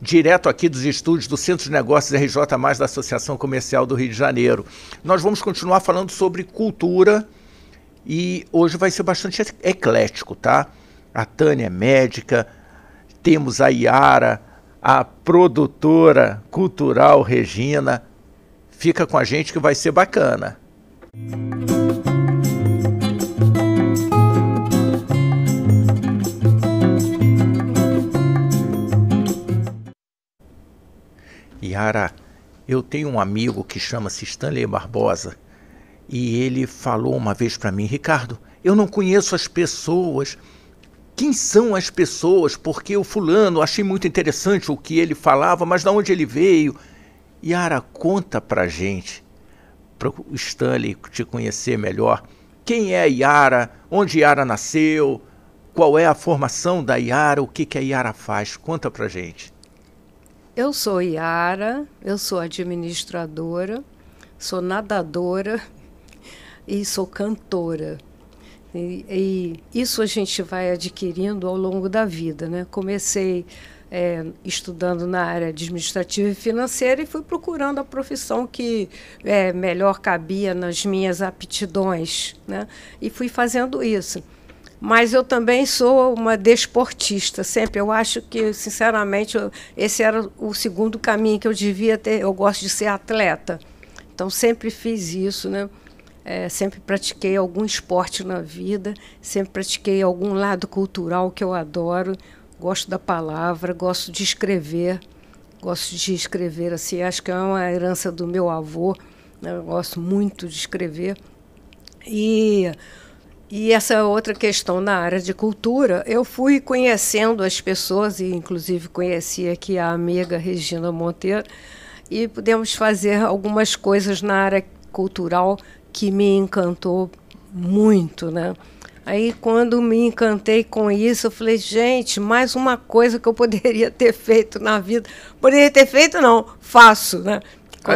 direto aqui dos estúdios do Centro de Negócios RJ, da Associação Comercial do Rio de Janeiro. Nós vamos continuar falando sobre cultura e hoje vai ser bastante eclético, tá? A Tânia é médica, temos a Yara, a produtora cultural Regina. Fica com a gente que vai ser bacana. Música Yara, eu tenho um amigo que chama-se Stanley Barbosa e ele falou uma vez para mim, Ricardo, eu não conheço as pessoas. Quem são as pessoas? Porque o fulano, achei muito interessante o que ele falava, mas de onde ele veio? Yara, conta para gente, para o Stanley te conhecer melhor. Quem é Yara? Onde Yara nasceu? Qual é a formação da Yara? O que, que a Yara faz? Conta para gente. Eu sou Yara, eu sou administradora, sou nadadora e sou cantora. E, e, isso a gente vai adquirindo ao longo da vida. Né? Comecei é, estudando na área administrativa e financeira e fui procurando a profissão que é, melhor cabia nas minhas aptidões. Né? E fui fazendo isso mas eu também sou uma desportista sempre. Eu acho que, sinceramente, eu, esse era o segundo caminho que eu devia ter. Eu gosto de ser atleta, então sempre fiz isso, né? É, sempre pratiquei algum esporte na vida, sempre pratiquei algum lado cultural que eu adoro. Gosto da palavra, gosto de escrever, gosto de escrever assim. Acho que é uma herança do meu avô. Né? Eu gosto muito de escrever e e essa outra questão na área de cultura, eu fui conhecendo as pessoas, e inclusive conheci aqui a amiga Regina Monteiro, e pudemos fazer algumas coisas na área cultural que me encantou muito, né? Aí quando me encantei com isso, eu falei, gente, mais uma coisa que eu poderia ter feito na vida. Poderia ter feito, não, faço, né?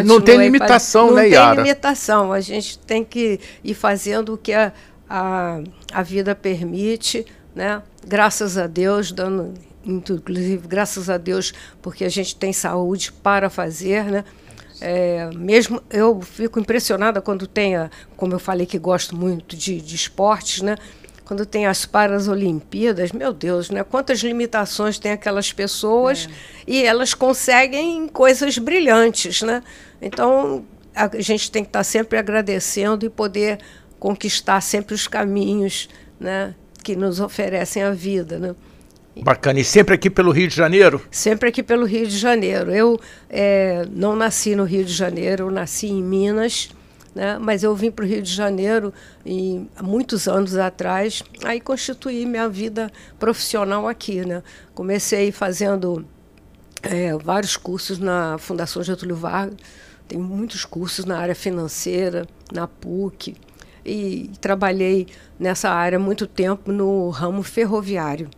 não tem limitação, pra... não né, Yara? Não tem limitação, a gente tem que ir fazendo o que a, é a, a vida permite, né? graças a Deus, dando, inclusive graças a Deus, porque a gente tem saúde para fazer, né? É, mesmo eu fico impressionada quando tem, a, como eu falei que gosto muito de, de esportes, né? quando tem as Paralimpíadas, meu Deus, né? Quantas limitações tem aquelas pessoas é. e elas conseguem coisas brilhantes, né? Então a gente tem que estar sempre agradecendo e poder conquistar sempre os caminhos né, que nos oferecem a vida. Né? Bacana, e sempre aqui pelo Rio de Janeiro? Sempre aqui pelo Rio de Janeiro. Eu é, não nasci no Rio de Janeiro, eu nasci em Minas, né? mas eu vim para o Rio de Janeiro e, há muitos anos atrás, aí constituí minha vida profissional aqui. Né? Comecei fazendo é, vários cursos na Fundação Getúlio Vargas, tem muitos cursos na área financeira, na PUC e trabalhei nessa área muito tempo no ramo ferroviário.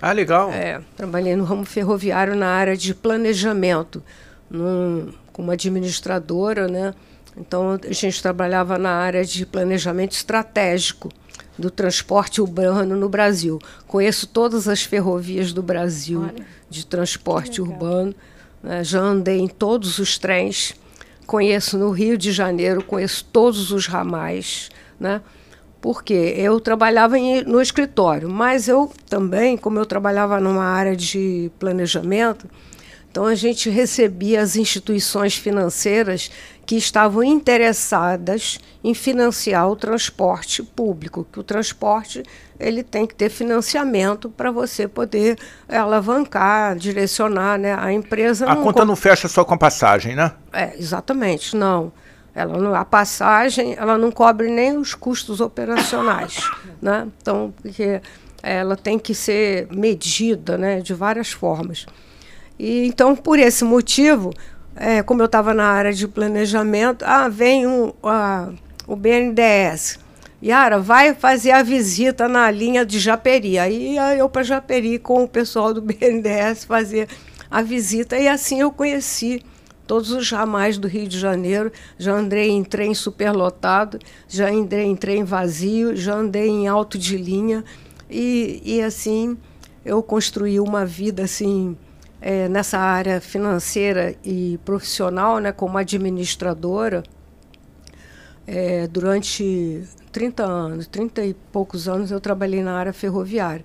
Ah, legal. É, trabalhei no ramo ferroviário na área de planejamento, num, como administradora, né? Então a gente trabalhava na área de planejamento estratégico do transporte urbano no Brasil. Conheço todas as ferrovias do Brasil Olha, de transporte urbano. Né? Já andei em todos os trens. Conheço no Rio de Janeiro, conheço todos os ramais né? Porque eu trabalhava em, no escritório, mas eu também, como eu trabalhava numa área de planejamento, então a gente recebia as instituições financeiras que estavam interessadas em financiar o transporte público, que o transporte ele tem que ter financiamento para você poder alavancar, direcionar né? a empresa. A conta não fecha só com a passagem, né? É, exatamente, não. Ela não, a passagem ela não cobre nem os custos operacionais. né? Então, porque é, ela tem que ser medida né, de várias formas. E, então, por esse motivo, é, como eu estava na área de planejamento, ah, vem um, ah, o BNDES. Yara, vai fazer a visita na linha de Japeri. Aí ah, eu para Japeri com o pessoal do BNDES fazer a visita. E assim eu conheci todos os ramais do Rio de Janeiro. Já andei em trem superlotado, já andei em trem vazio, já andei em alto de linha. E, e assim, eu construí uma vida assim, é, nessa área financeira e profissional, né, como administradora, é, durante 30 anos, 30 e poucos anos, eu trabalhei na área ferroviária.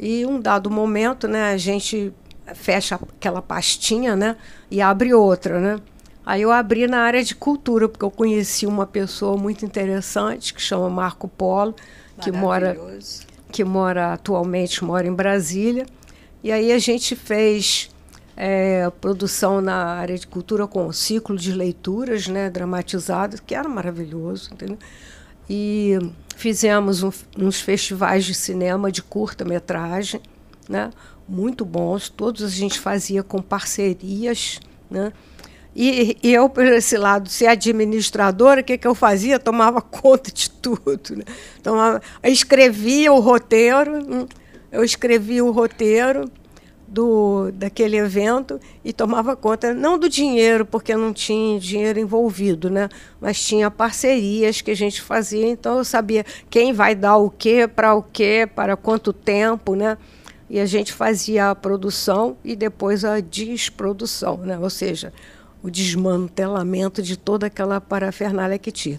E um dado momento, né, a gente fecha aquela pastinha, né? E abre outra, né? Aí eu abri na área de cultura, porque eu conheci uma pessoa muito interessante que chama Marco Polo, que mora que mora atualmente mora em Brasília. E aí a gente fez é, produção na área de cultura com o um ciclo de leituras, né, dramatizadas, que era maravilhoso, entendeu? E fizemos um, uns festivais de cinema de curta metragem, né? muito bons, todos a gente fazia com parcerias, né? E, e eu, por esse lado, ser administradora, o que, que eu fazia? Tomava conta de tudo. Né? Tomava, escrevia o roteiro, hum, eu escrevia o roteiro do, daquele evento e tomava conta, não do dinheiro, porque não tinha dinheiro envolvido, né? mas tinha parcerias que a gente fazia, então eu sabia quem vai dar o quê, para o quê, para quanto tempo, né? e a gente fazia a produção e depois a desprodução, né? ou seja, o desmantelamento de toda aquela parafernália que tinha.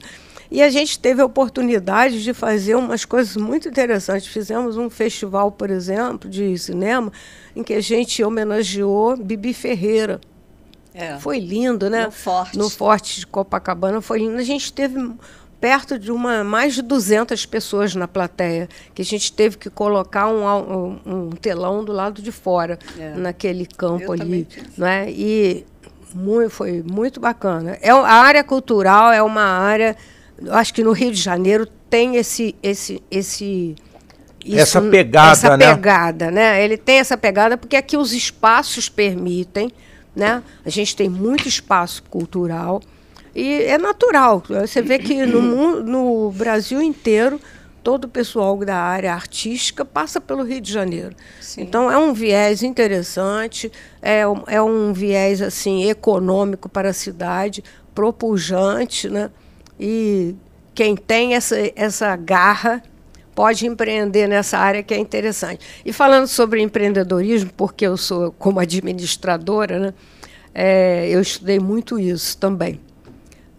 E a gente teve a oportunidade de fazer umas coisas muito interessantes. Fizemos um festival, por exemplo, de cinema, em que a gente homenageou Bibi Ferreira. É. Foi lindo, né? No Forte. No Forte de Copacabana foi lindo. A gente teve perto de uma mais de 200 pessoas na plateia, que a gente teve que colocar um, um, um telão do lado de fora, é. naquele campo Eu ali. Não é? E muito, foi muito bacana. É, a área cultural é uma área. Acho que no Rio de Janeiro tem esse. esse, esse isso, essa pegada, essa né? pegada, né? Ele tem essa pegada porque aqui os espaços permitem, né? A gente tem muito espaço cultural, e é natural. Você vê que no, mundo, no Brasil inteiro, todo o pessoal da área artística passa pelo Rio de Janeiro. Sim. Então é um viés interessante, é, é um viés assim econômico para a cidade, propujante, né? E quem tem essa, essa garra pode empreender nessa área que é interessante. E falando sobre empreendedorismo, porque eu sou como administradora, né? É, eu estudei muito isso também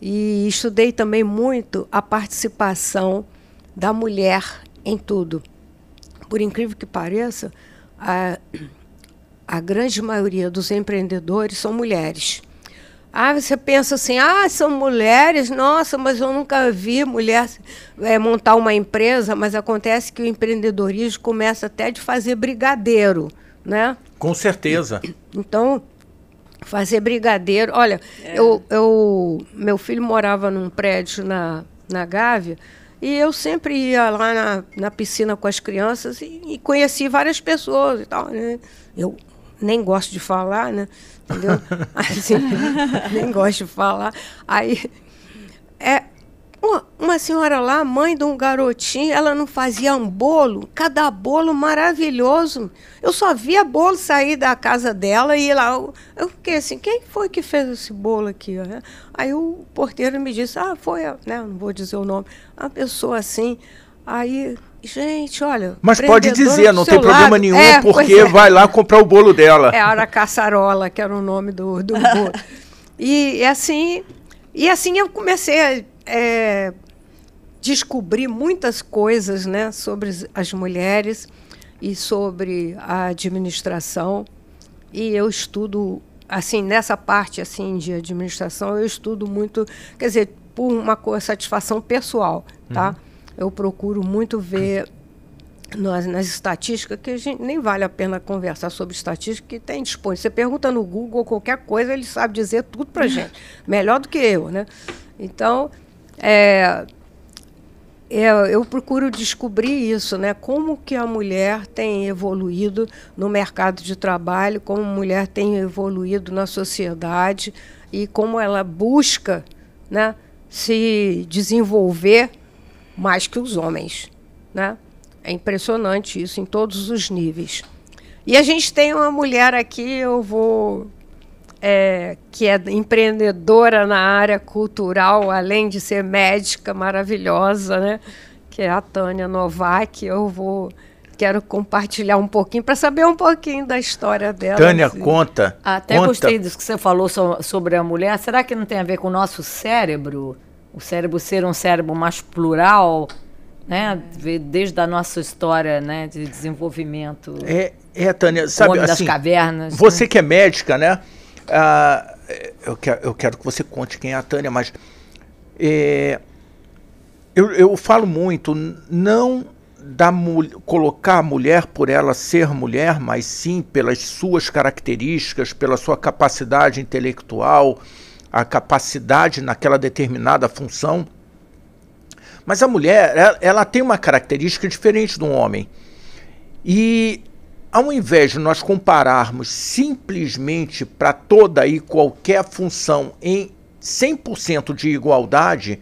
e estudei também muito a participação da mulher em tudo. Por incrível que pareça, a, a grande maioria dos empreendedores são mulheres. Ah, você pensa assim, ah, são mulheres, nossa, mas eu nunca vi mulher é, montar uma empresa, mas acontece que o empreendedorismo começa até de fazer brigadeiro, né? Com certeza. Então, Fazer brigadeiro. Olha, é. eu, eu, meu filho morava num prédio na, na Gávea e eu sempre ia lá na, na piscina com as crianças e, e conheci várias pessoas e tal. Né? Eu nem gosto de falar, né? Entendeu? Assim, nem gosto de falar. Aí é, uma, uma senhora lá, mãe de um garotinho, ela não fazia um bolo, cada bolo maravilhoso. Eu só via bolo sair da casa dela e lá. Eu, eu fiquei assim, quem foi que fez esse bolo aqui? Aí o porteiro me disse, ah, foi, né? Não vou dizer o nome. Uma pessoa assim. Aí gente, olha. Mas pode dizer, não tem problema lado. nenhum, é, porque é. vai lá comprar o bolo dela. É, era Caçarola, que era o nome do, do bolo. e, e, assim, e assim eu comecei a é, descobri muitas coisas né, sobre as mulheres e sobre a administração. E eu estudo, assim, nessa parte assim de administração, eu estudo muito, quer dizer, por uma satisfação pessoal, tá? Uhum. Eu procuro muito ver nas, nas, estatísticas, que a gente nem vale a pena conversar sobre estatística, que tem disponível. Você pergunta no Google qualquer coisa, ele sabe dizer tudo para uhum. gente. Melhor do que eu, né? Então, é, eu, é, eu procuro descobrir isso, né? Como que a mulher tem evoluído no mercado de trabalho, como a mulher tem evoluído na sociedade e como ela busca, né, se desenvolver mais que os homens, né? É impressionante isso em todos os níveis. E a gente tem uma mulher aqui, eu vou é, que é empreendedora na área cultural, além de ser médica maravilhosa, né? Que é a Tânia Novak. Eu vou quero compartilhar um pouquinho para saber um pouquinho da história dela. Tânia assim. conta. Até conta. gostei disso que você falou so, sobre a mulher. Será que não tem a ver com o nosso cérebro? O cérebro ser um cérebro mais plural, né? Desde a nossa história, né, de desenvolvimento. É, é Tânia, sabe homem assim, das cavernas. Você né? que é médica, né? Ah, eu, quero, eu quero que você conte quem é a Tânia, mas é, eu, eu falo muito, não da colocar a mulher por ela ser mulher, mas sim pelas suas características, pela sua capacidade intelectual, a capacidade naquela determinada função. Mas a mulher, ela, ela tem uma característica diferente do homem. E ao invés de nós compararmos simplesmente para toda e qualquer função em 100% de igualdade,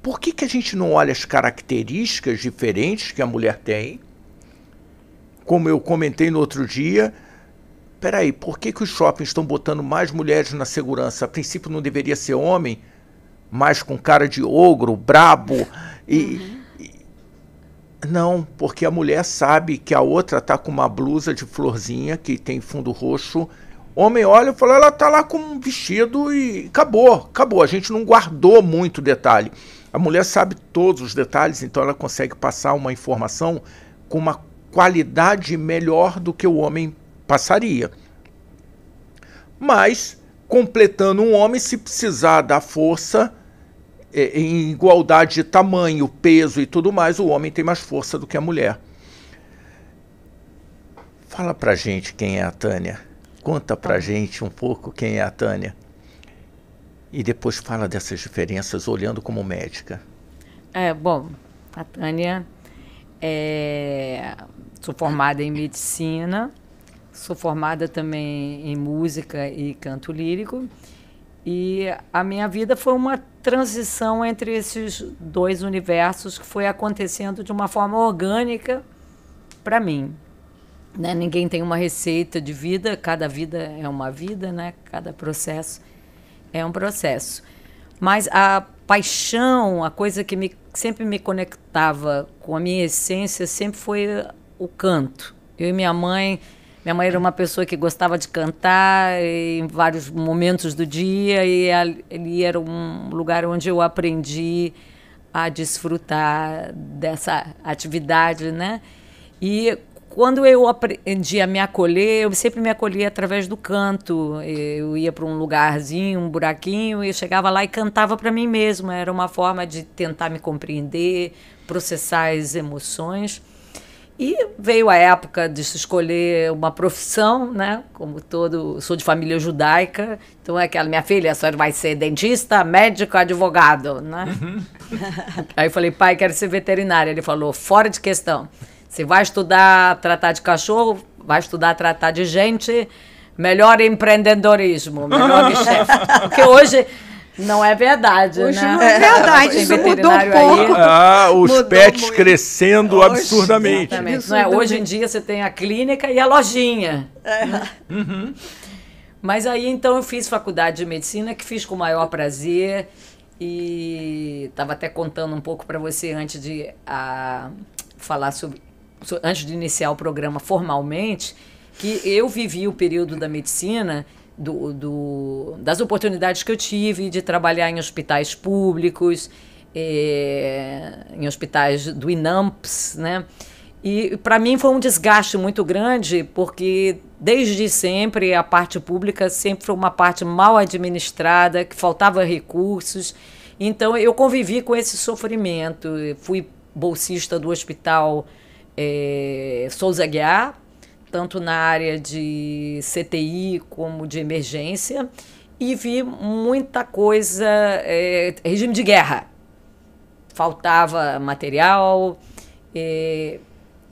por que, que a gente não olha as características diferentes que a mulher tem? Como eu comentei no outro dia, peraí, por que, que os shoppings estão botando mais mulheres na segurança? A princípio não deveria ser homem, mas com cara de ogro, brabo e. Uhum não, porque a mulher sabe que a outra tá com uma blusa de florzinha que tem fundo roxo. Homem olha e fala, ela tá lá com um vestido e acabou, acabou. A gente não guardou muito detalhe. A mulher sabe todos os detalhes, então ela consegue passar uma informação com uma qualidade melhor do que o homem passaria. Mas, completando um homem, se precisar da força, é, em igualdade de tamanho, peso e tudo mais, o homem tem mais força do que a mulher. Fala pra gente quem é a Tânia. Conta pra tá. gente um pouco quem é a Tânia. E depois fala dessas diferenças olhando como médica. É, bom, a Tânia é, sou formada em medicina, sou formada também em música e canto lírico. E a minha vida foi uma transição entre esses dois universos que foi acontecendo de uma forma orgânica para mim. Né? Ninguém tem uma receita de vida, cada vida é uma vida, né? cada processo é um processo. Mas a paixão, a coisa que me, sempre me conectava com a minha essência, sempre foi o canto. Eu e minha mãe minha mãe era uma pessoa que gostava de cantar em vários momentos do dia e ali era um lugar onde eu aprendi a desfrutar dessa atividade, né? E quando eu aprendi a me acolher, eu sempre me acolhia através do canto. Eu ia para um lugarzinho, um buraquinho, e chegava lá e cantava para mim mesma. Era uma forma de tentar me compreender, processar as emoções. E veio a época de se escolher uma profissão, né? Como todo, sou de família judaica, então é aquela minha filha, a senhora vai ser dentista, médico, advogado, né? Uhum. Aí eu falei, pai, quero ser veterinária. Ele falou, fora de questão. Você vai estudar tratar de cachorro, vai estudar tratar de gente, melhor empreendedorismo, melhor de chefe. Porque hoje não é verdade, Hoje né? Não é, é verdade, é. isso mudou um pouco. ah, os mudou pets muito. crescendo hoje, absurdamente. absurdamente. Não é? Hoje em dia você tem a clínica e a lojinha. É. Uhum. Mas aí então eu fiz faculdade de medicina, que fiz com o maior prazer. E estava até contando um pouco para você antes de a, ah, falar sobre. Antes de iniciar o programa formalmente, que eu vivi o período da medicina do, do, das oportunidades que eu tive de trabalhar em hospitais públicos, é, em hospitais do INAMPS, né? E para mim foi um desgaste muito grande, porque desde sempre a parte pública sempre foi uma parte mal administrada, que faltava recursos. Então eu convivi com esse sofrimento. Fui bolsista do hospital é, Souza Guiar tanto na área de CTI como de emergência, e vi muita coisa, é, regime de guerra. Faltava material. É,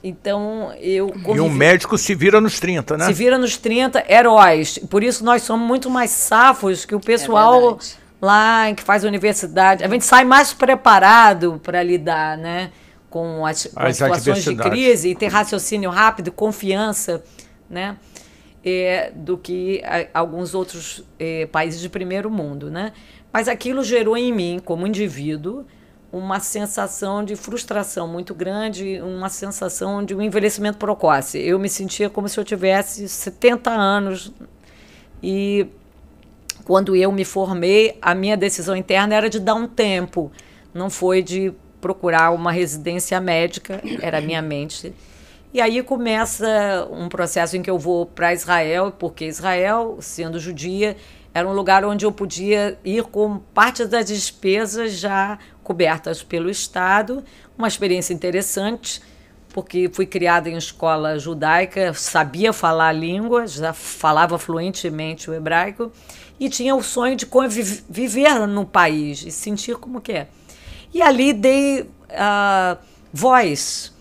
então eu. Convivi. E um médico se vira nos 30, né? Se vira nos 30, heróis. Por isso nós somos muito mais safos que o é pessoal é lá que faz universidade. A gente sai mais preparado para lidar, né? com as, com as situações de crise e ter raciocínio rápido, confiança, né? É, do que a, alguns outros é, países de primeiro mundo, né? Mas aquilo gerou em mim, como indivíduo, uma sensação de frustração muito grande, uma sensação de um envelhecimento precoce. Eu me sentia como se eu tivesse 70 anos e quando eu me formei, a minha decisão interna era de dar um tempo, não foi de procurar uma residência médica, era a minha mente. E aí começa um processo em que eu vou para Israel, porque Israel, sendo judia, era um lugar onde eu podia ir com parte das despesas já cobertas pelo Estado. Uma experiência interessante, porque fui criada em escola judaica, sabia falar a língua, já falava fluentemente o hebraico e tinha o sonho de viver no país e sentir como que é. E ali dei uh, voz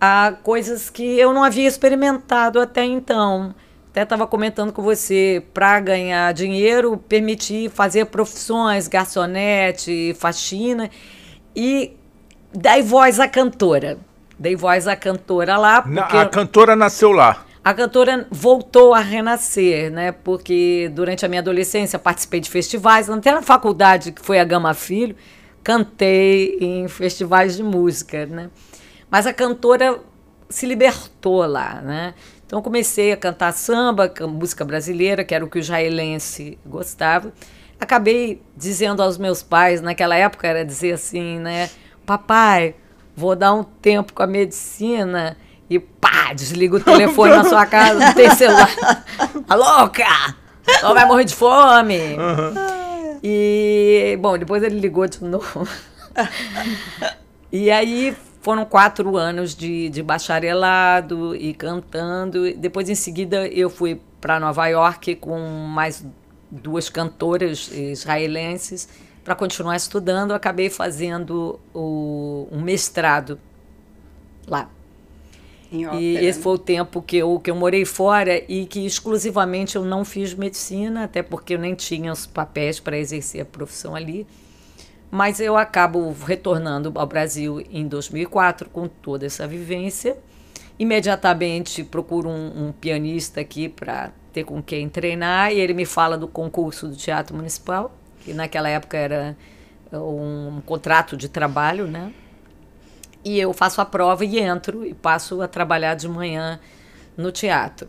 a coisas que eu não havia experimentado até então. Até estava comentando com você, para ganhar dinheiro, permitir fazer profissões, garçonete, faxina. E dei voz à cantora. Dei voz à cantora lá. Na, a cantora nasceu lá. A cantora voltou a renascer, né? Porque durante a minha adolescência participei de festivais, até na faculdade, que foi a Gama Filho, cantei em festivais de música, né? Mas a cantora se libertou lá, né? Então comecei a cantar samba, música brasileira, que era o que o israelense gostava. Acabei dizendo aos meus pais, naquela época era dizer assim, né? Papai, vou dar um tempo com a medicina e pá, desliga o telefone na sua casa, não tem celular. A tá louca! Só vai morrer de fome. Uhum. E, bom, depois ele ligou de novo. e aí foram quatro anos de, de bacharelado e cantando. Depois, em seguida, eu fui para Nova York com mais duas cantoras israelenses para continuar estudando. Acabei fazendo o, um mestrado lá e esse né? foi o tempo que eu, que eu morei fora e que exclusivamente eu não fiz medicina, até porque eu nem tinha os papéis para exercer a profissão ali. Mas eu acabo retornando ao Brasil em 2004 com toda essa vivência. Imediatamente procuro um, um pianista aqui para ter com quem treinar e ele me fala do concurso do Teatro Municipal, que naquela época era eh, um contrato de trabalho, né? e eu faço a prova e entro e passo a trabalhar de manhã no teatro.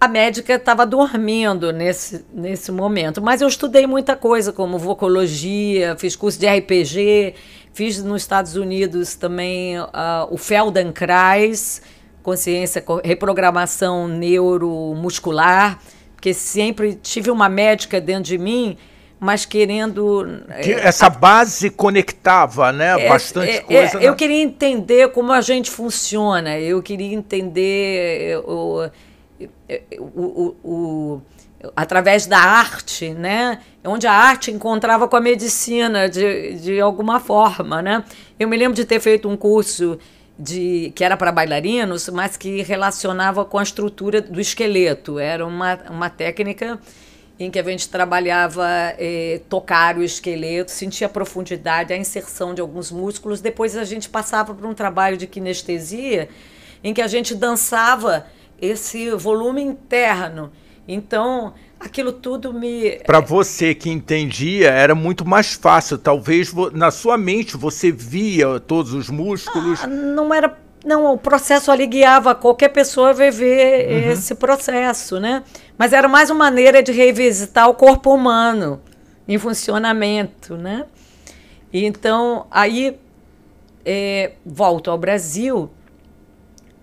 A médica estava dormindo nesse, nesse momento, mas eu estudei muita coisa, como vocologia, fiz curso de RPG, fiz nos Estados Unidos também uh, o Feldenkrais, consciência, reprogramação neuromuscular, porque sempre tive uma médica dentro de mim mas querendo. Que é, essa base conectava, né? É, Bastante é, é coisa. É, eu queria entender como a gente funciona, eu queria entender é, o, o, o, o através da arte, né? Onde a arte encontrava com a medicina de, de alguma forma, né? Eu me lembro de ter feito um curso de que era para bailarinos, mas que relacionava com a estrutura do esqueleto. Era uma, uma técnica em que a gente trabalhava eh, tocar o esqueleto, sentia a profundidade, a inserção de alguns músculos. Depois a gente passava para um trabalho de kinestesia, em que a gente dançava esse volume interno. Então, aquilo tudo me. Para eh, você que entendia, era muito mais fácil. Talvez na sua mente você via todos os músculos. Ah, não era. Não, o processo ali guiava. Qualquer pessoa a ver uhum. esse processo, né? Mas era mais uma maneira de revisitar o corpo humano em funcionamento, né? E então, aí é, volto ao Brasil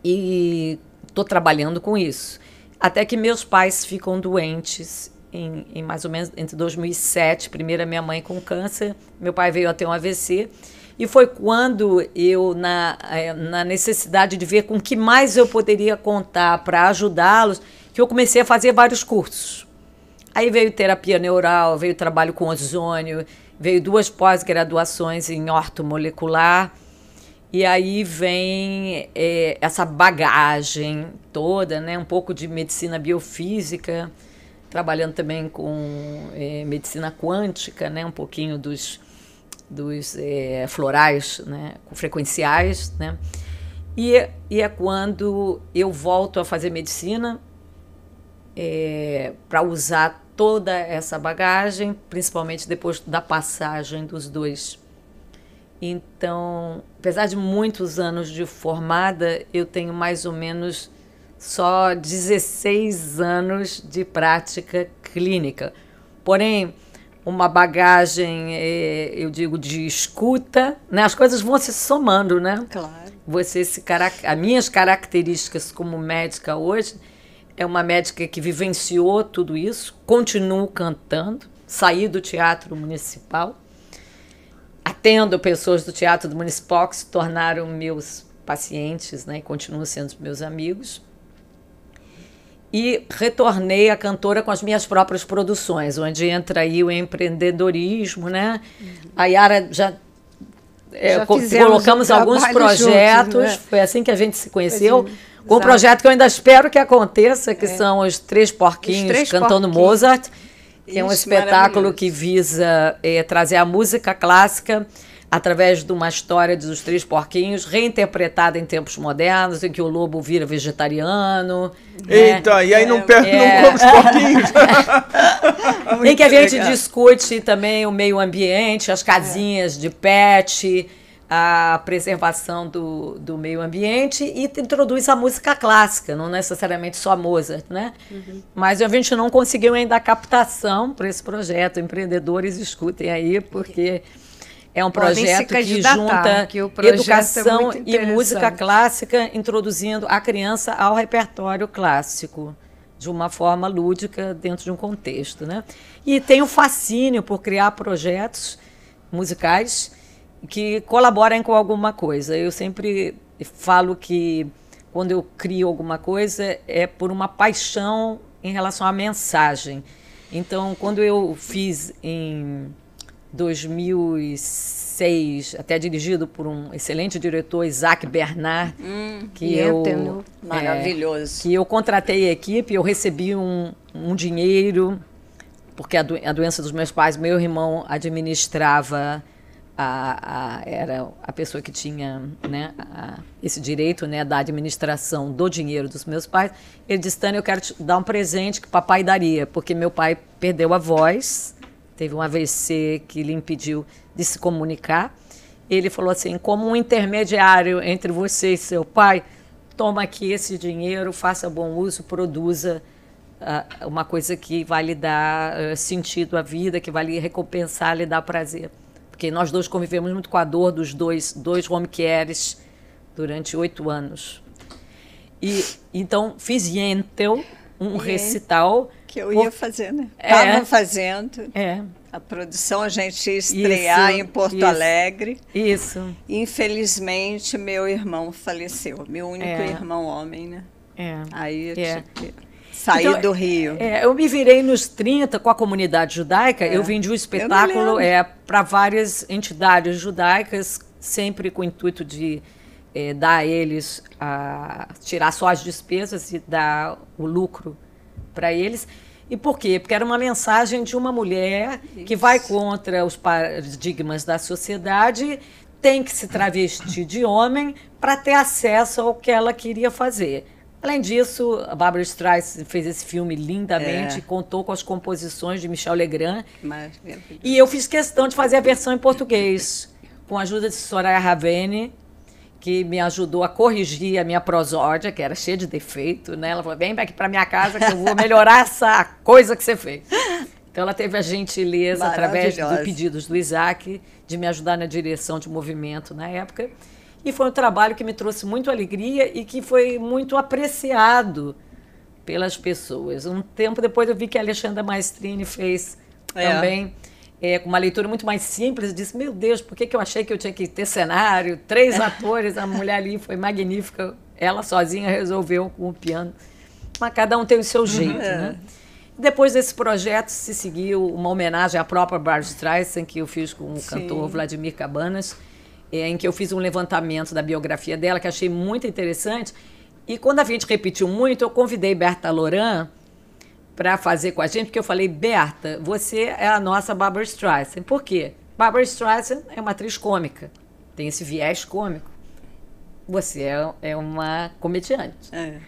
e estou trabalhando com isso. Até que meus pais ficam doentes em, em, mais ou menos entre 2007. Primeiro, minha mãe com câncer, meu pai veio a ter um AVC. E foi quando eu, na, é, na necessidade de ver com que mais eu poderia contar para ajudá-los, que eu comecei a fazer vários cursos. Aí veio terapia neural, veio trabalho com ozônio, veio duas pós-graduações em ortomolecular. E aí vem é, essa bagagem toda, né? Um pouco de medicina biofísica, trabalhando também com é, medicina quântica, né? Um pouquinho dos, dos é, florais, né? Frequenciais, né? E, e é quando eu volto a fazer medicina é, para usar toda essa bagagem, principalmente depois da passagem dos dois. Então, apesar de muitos anos de formada, eu tenho mais ou menos só 16 anos de prática clínica. Porém, uma bagagem, é, eu digo, de escuta, né? as coisas vão se somando, né? Claro. Você se As minhas características como médica hoje é uma médica que vivenciou tudo isso, continuo cantando, saí do teatro municipal, atendo pessoas do teatro do municipal que se tornaram meus pacientes, né, e continuam sendo meus amigos. E retornei a cantora com as minhas próprias produções, onde entra aí o empreendedorismo, né? Uhum. A Yara já é, colocamos alguns projetos, juntos, né? foi assim que a gente se conheceu. Imagina. Assim. Com um projeto que eu ainda espero que aconteça, que é. são os Três Porquinhos os três cantando porquinhos. Mozart, que Isso, é um espetáculo que visa é, trazer a música clássica através de uma história dos Três Porquinhos, reinterpretada em tempos modernos, em que o lobo vira vegetariano. Né? Eita, né? e aí é, não, per- é... não os porquinhos. em que a gente legal. discute também o meio ambiente, as casinhas é. de pet a preservação do, do meio ambiente e introduz a música clássica, não necessariamente só Mozart, né? Uhum. Mas a gente não conseguiu ainda a captação para esse projeto. Empreendedores, escutem aí, porque é um projeto que junta que projeto é educação é e música clássica, introduzindo a criança ao repertório clássico de uma forma lúdica dentro de um contexto, né? E tem o fascínio por criar projetos musicais que colaborem com alguma coisa. Eu sempre falo que quando eu crio alguma coisa é por uma paixão em relação à mensagem. Então, quando eu fiz em 2006, até dirigido por um excelente diretor, Isaac Bernard, hum, que é eu, é, maravilhoso, que eu contratei a equipe, eu recebi um, um dinheiro porque a, do, a doença dos meus pais, meu irmão administrava a, a, era a pessoa que tinha né, a, esse direito né, da administração do dinheiro dos meus pais, ele disse, Tânia, eu quero te dar um presente que papai daria, porque meu pai perdeu a voz, teve um AVC que lhe impediu de se comunicar. Ele falou assim, como um intermediário entre você e seu pai, toma aqui esse dinheiro, faça bom uso, produza uh, uma coisa que vai lhe dar uh, sentido à vida, que vai lhe recompensar, lhe dar prazer. Porque nós dois convivemos muito com a dor dos dois, dois home cares durante oito anos. E então fiz Yentel, um e recital. Que eu ia fazendo. Né? Estava é, fazendo. É. A produção a gente ia estrear isso, em Porto isso, Alegre. Isso. Infelizmente, meu irmão faleceu, meu único é. irmão homem, né? É. Aí eu é. tive que Sair então, do Rio. É, eu me virei nos 30 com a comunidade judaica, é. eu vendi um espetáculo é, para várias entidades judaicas, sempre com o intuito de é, dar a eles, a, tirar só as despesas e dar o lucro para eles. E por quê? Porque era uma mensagem de uma mulher Isso. que vai contra os paradigmas da sociedade, tem que se travestir de homem para ter acesso ao que ela queria fazer. Além disso, a Barbara Streisand fez esse filme lindamente, é. contou com as composições de Michel Legrand. E eu fiz questão de fazer a versão em português, com a ajuda de Soraya Ravene, que me ajudou a corrigir a minha prosódia, que era cheia de defeito, né? Ela falou: "Vem aqui para minha casa que eu vou melhorar essa coisa que você fez". Então ela teve a gentileza através dos pedidos do Isaac de me ajudar na direção de movimento na época. E foi um trabalho que me trouxe muito alegria e que foi muito apreciado pelas pessoas. Um tempo depois eu vi que a Alexandra Maestrini fez é. também. É, com uma leitura muito mais simples, disse: Meu Deus, por que, que eu achei que eu tinha que ter cenário? Três atores, a mulher ali foi magnífica, ela sozinha resolveu com o piano. Mas cada um tem o seu uhum. jeito, é. né? Depois desse projeto se seguiu uma homenagem à própria Barbra Streisand, que eu fiz com o Sim. cantor Vladimir Cabanas é, em que eu fiz um levantamento da biografia dela, que achei muito interessante. E quando a gente repetiu muito, eu convidei Berta Loran para fazer com a gente, porque eu falei, Berta, você é a nossa Barbara Streisand. Por quê? Barbara Streisand é uma atriz cômica, tem esse viés cômico. Você é, é uma comediante. É.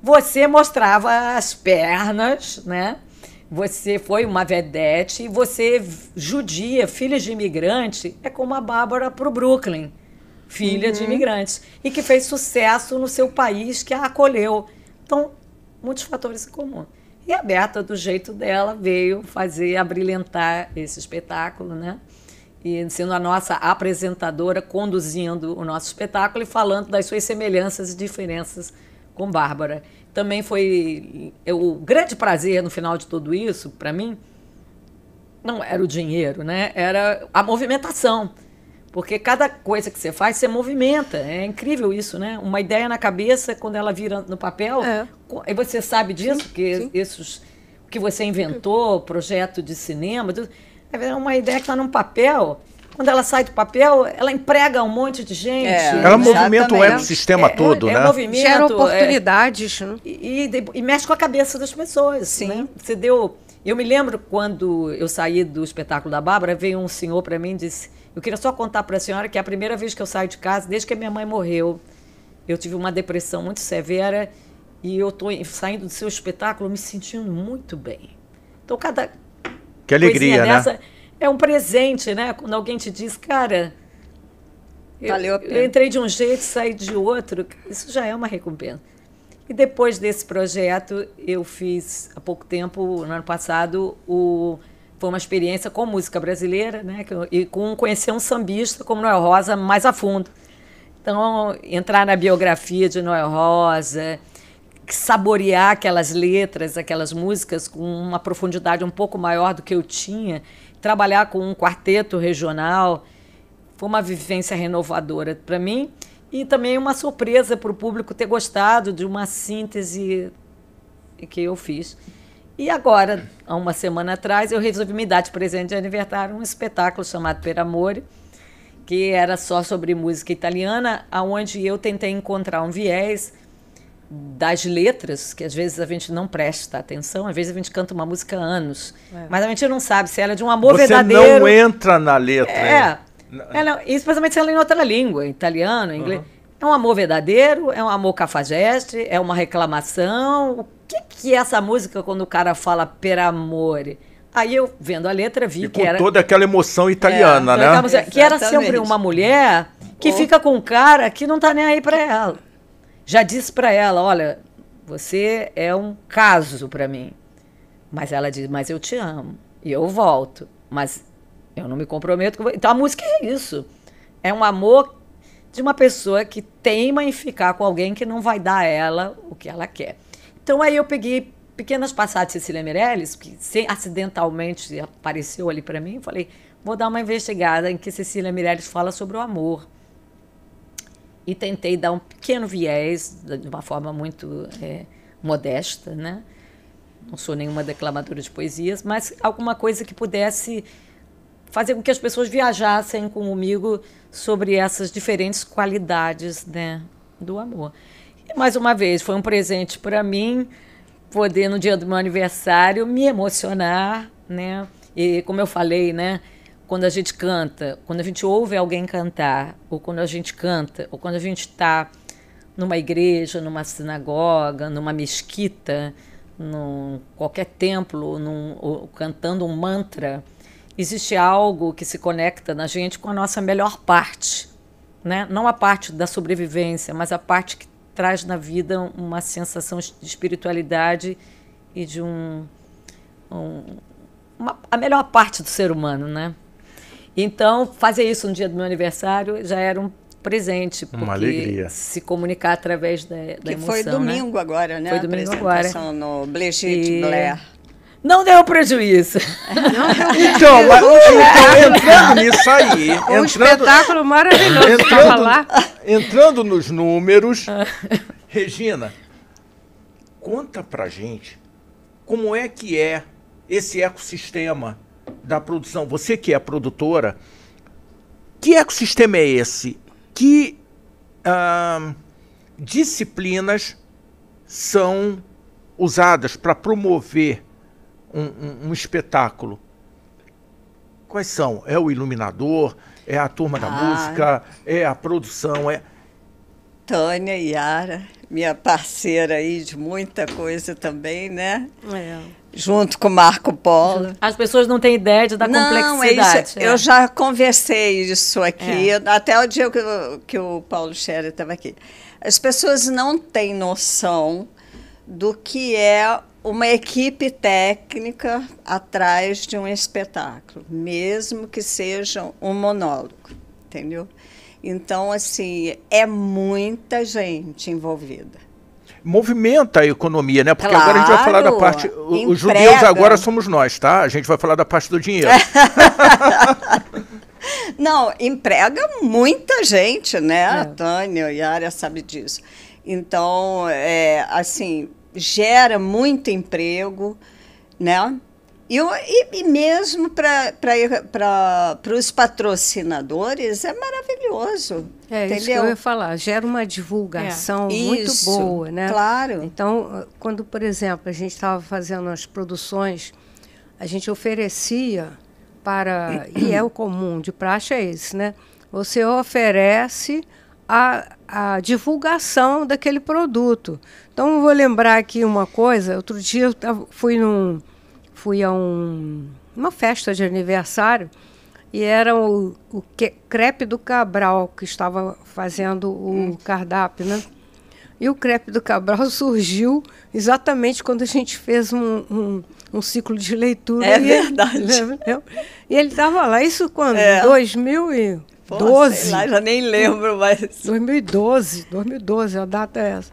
Você mostrava as pernas, né? Você foi uma vedete e você, judia, filha de imigrante, é como a Bárbara para o Brooklyn, filha uhum. de imigrantes, e que fez sucesso no seu país que a acolheu. Então, muitos fatores em comum. E a Berta, do jeito dela, veio fazer, abrilhantar esse espetáculo, né? E sendo a nossa apresentadora, conduzindo o nosso espetáculo e falando das suas semelhanças e diferenças com Bárbara. Também foi o grande prazer no final de tudo isso, para mim, não era o dinheiro, né? Era a movimentação. Porque cada coisa que você faz, você movimenta. É incrível isso, né? Uma ideia na cabeça, quando ela vira no papel, é. e você sabe disso, sim, que sim. esses que você inventou, projeto de cinema, tudo, é uma ideia que está num papel quando ela sai do papel, ela emprega um monte de gente. É, ela movimenta o é ecossistema é, é todo, é, né? Movimento, Gera é. oportunidades. Né? E, e, e, mexe com a cabeça das pessoas. Né? Sim. Né? Você deu. Eu me lembro quando eu saí do espetáculo da Bárbara, veio um senhor para mim e disse: Eu queria só contar para a senhora que é a primeira vez que eu saio de casa, desde que a minha mãe morreu, eu tive uma depressão muito severa e eu estou saindo do seu espetáculo me sentindo muito bem. Então, cada. Que alegria, né? dessa, né? é um presente, né? Quando alguém te diz, cara, eu, eu, entrei de um jeito, saí de outro, isso já é uma recompensa. E depois desse projeto, eu fiz há pouco tempo, no ano passado, o foi uma experiência com música brasileira, né? E com conhecer um sambista como Noel Rosa mais a fundo. Então, entrar na biografia de Noel Rosa, saborear aquelas letras, aquelas músicas com uma profundidade um pouco maior do que eu tinha trabalhar com um quarteto regional. Foi uma vivência renovadora para mim e também uma surpresa para o público ter gostado de uma síntese que eu fiz. E agora, há uma semana atrás, eu resolvi me dar de presente de aniversário um espetáculo chamado Per Amore, que era só sobre música italiana, aonde eu tentei encontrar um viés das letras, que às vezes a gente não presta atenção, às vezes a gente canta uma música há anos, é. mas a gente não sabe se ela é de um amor Você verdadeiro. não entra na letra. É. é. especialmente se ela é em outra língua, italiano, inglês. Uhum. É um amor verdadeiro, é um amor cafajeste, é uma reclamação. O que, que é essa música quando o cara fala per amore? Aí eu, vendo a letra, vi e que era. toda aquela emoção é, italiana, é, né? que era sempre uma mulher que oh. fica com um cara que não tá nem aí para ela. Já disse para ela, olha, você é um caso para mim. Mas ela diz, mas eu te amo e eu volto, mas eu não me comprometo com Então a música é isso. É um amor de uma pessoa que teima em ficar com alguém que não vai dar a ela o que ela quer. Então aí eu peguei pequenas passagens de Cecília Meirelles, que acidentalmente apareceu ali para mim, e falei, vou dar uma investigada em que Cecília Meirelles fala sobre o amor e tentei dar um pequeno viés, de uma forma muito é, modesta, né? Não sou nenhuma declamadora de poesias, mas alguma coisa que pudesse fazer com que as pessoas viajassem comigo sobre essas diferentes qualidades né, do amor. E, mais uma vez, foi um presente para mim poder, no dia do meu aniversário, me emocionar, né? E, como eu falei, né? quando a gente canta, quando a gente ouve alguém cantar, ou quando a gente canta, ou quando a gente está numa igreja, numa sinagoga, numa mesquita, num qualquer templo, num, cantando um mantra, existe algo que se conecta na gente com a nossa melhor parte, né? Não a parte da sobrevivência, mas a parte que traz na vida uma sensação de espiritualidade e de um, um uma, a melhor parte do ser humano, né? Então, fazer isso no dia do meu aniversário já era um presente. Porque Uma alegria. Se comunicar através da, da que emoção. foi né? domingo né? agora, né? Foi domingo agora. no Blechit e... Blair. Não deu prejuízo. então, mas, então, entrando nisso aí. Um entrando, espetáculo maravilhoso entrando, lá. Entrando nos números, Regina, conta pra gente como é que é esse ecossistema da produção, você que é produtora, que ecossistema é esse? Que ah, disciplinas são usadas para promover um, um, um, espetáculo? Quais são? É o iluminador? É a turma ah. da música? É a produção? É... Tânia e Yara, minha parceira aí de muita coisa também, né? É junto com Marco Polo. As pessoas não têm ideia da não, complexidade. É isso, né? Eu já conversei isso aqui, é. até o dia que, que o Paulo Scherer estava aqui. As pessoas não têm noção do que é uma equipe técnica atrás de um espetáculo, mesmo que seja um monólogo, entendeu? Então, assim, é muita gente envolvida movimenta a economia, né? Porque claro, agora a gente vai falar da parte. Emprega. Os judeus agora somos nós, tá? A gente vai falar da parte do dinheiro. Não, emprega muita gente, né? É. A Tânia e a área sabe disso. Então, é, assim, gera muito emprego, né? Eu, e, e mesmo para os patrocinadores é maravilhoso. É entendeu? isso que eu ia falar. Gera uma divulgação é. muito isso, boa, né? Claro. Então, quando, por exemplo, a gente estava fazendo as produções, a gente oferecia para. e é o comum, de praxe é esse, né? Você oferece a, a divulgação daquele produto. Então, eu vou lembrar aqui uma coisa. Outro dia eu fui num fui a um, uma festa de aniversário e era o, o crepe do Cabral que estava fazendo o hum. cardápio, né? E o crepe do Cabral surgiu exatamente quando a gente fez um, um, um ciclo de leitura. É e verdade. né? e ele estava lá, isso quando? É. 2012. Pô, lá, já nem lembro, mas. 2012, 2012, a data é essa.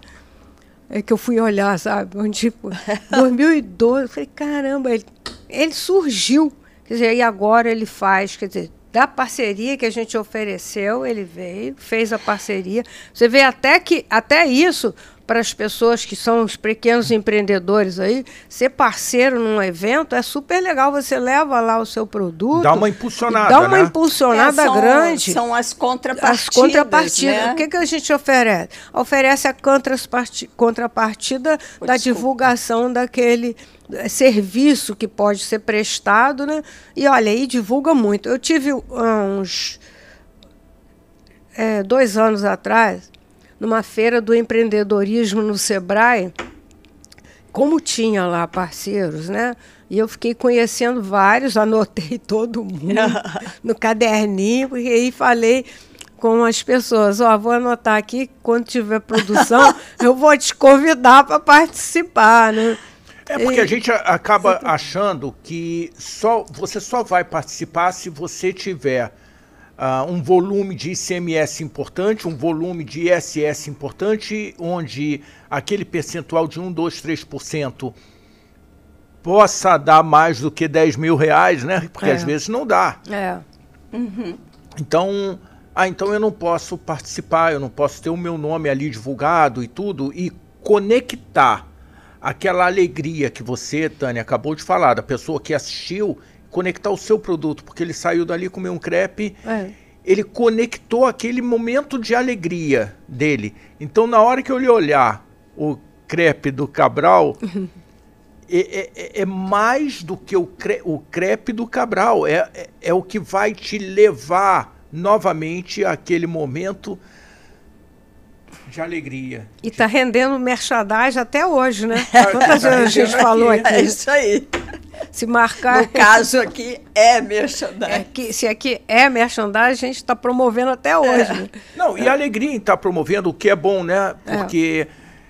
É que eu fui olhar, sabe? Onde, tipo, 2012, falei, caramba, ele, ele surgiu. Quer dizer, e agora ele faz, quer dizer, da parceria que a gente ofereceu, ele veio, fez a parceria. Você vê até que até isso para as pessoas que são os pequenos empreendedores aí, ser parceiro num evento é super legal. Você leva lá o seu produto. Dá uma impulsionada. Dá uma né? impulsionada é, são, grande. São as contrapartidas. As contrapartidas. Né? O que, que a gente oferece? Oferece a contrapartida oh, da desculpa. divulgação daquele eh, serviço que pode ser prestado, né? E olha, aí divulga muito. Eu tive uns é, dois anos atrás numa feira do empreendedorismo no Sebrae, como tinha lá parceiros, né? E eu fiquei conhecendo vários, anotei todo mundo no caderninho e aí falei com as pessoas, ó, oh, vou anotar aqui, quando tiver produção, eu vou te convidar para participar, né? É porque a gente acaba achando que só você só vai participar se você tiver uh, um volume de ICMS importante, um volume de ISS importante, onde aquele percentual de 1, 2, 3% possa dar mais do que 10 mil reais, né? Porque é. às vezes não dá. É. Uhum. Então, ah, então eu não posso participar, eu não posso ter o meu nome ali divulgado e tudo, e conectar aquela alegria que você, Tânia, acabou de falar, da pessoa que assistiu conectar o seu produto, porque ele saiu dali comer um crepe. É. Ele conectou aquele momento de alegria dele. Então, na hora que eu lhe olhar o crepe do Cabral, é, é, é, é, mais do que o, cre, o crepe do Cabral. É, é, é o que vai te levar novamente àquele momento de alegria. E está rendendo merchandising até hoje, né? É, Quantas vezes a gente falou aqui. É isso aí. Se marcar. No caso aqui é merchandising. É que se aqui é merchandising, a gente está promovendo até hoje. É. Né? Não, e a é. alegria em estar tá promovendo, o que é bom, né? É. Porque.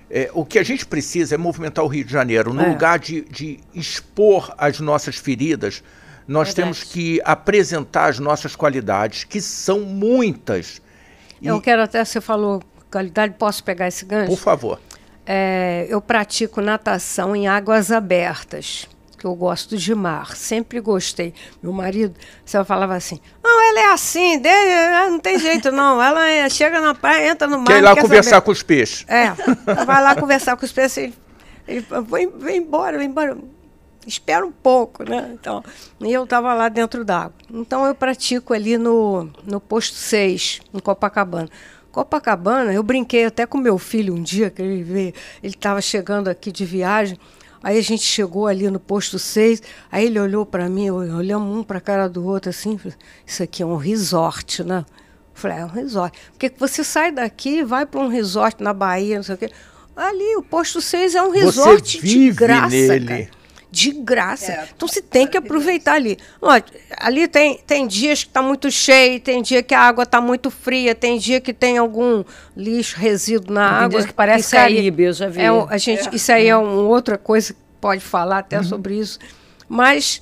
É, o que a gente precisa é movimentar o Rio de Janeiro. No é. lugar de, de, expor as nossas feridas, nós temos que apresentar as nossas qualidades, que são muitas. Eu e... quero até, você falou qualidade, posso pegar esse gancho? Por favor. É, eu pratico natação em águas abertas que eu gosto de mar, sempre gostei. Meu marido só falava assim: não, ela é assim, ah, não tem jeito não. Ela é, chega na praia, entra no mar. Quer ir lá quer conversar saber. com os peixes. É, vai lá conversar com os peixes. Ele, ele vem, vem embora, vem embora. Espera um pouco, né? Então, e eu estava lá dentro d'água. Então, eu pratico ali no, no posto 6, em Copacabana. Copacabana, eu brinquei até com meu filho um dia, que ele estava chegando aqui de viagem. Aí a gente chegou ali no posto 6, aí ele olhou para mim, olhamos um para a cara do outro assim, isso aqui é um resort, né? Eu falei, é um resort. Porque você sai daqui e vai para um resort na Bahia, não sei o quê. Ali, o posto 6 é um resort de graça. Nele. Cara de graça. É, então você tem que aproveitar ali. Olha, ali tem, tem dias que está muito cheio, tem dia que a água está muito fria, tem dia que tem algum lixo, resíduo na tem água. Tem dias que parece Caribe, eu já vi. É, a gente, é. Isso aí é uhum. uma outra coisa que pode falar até uhum. sobre isso. Mas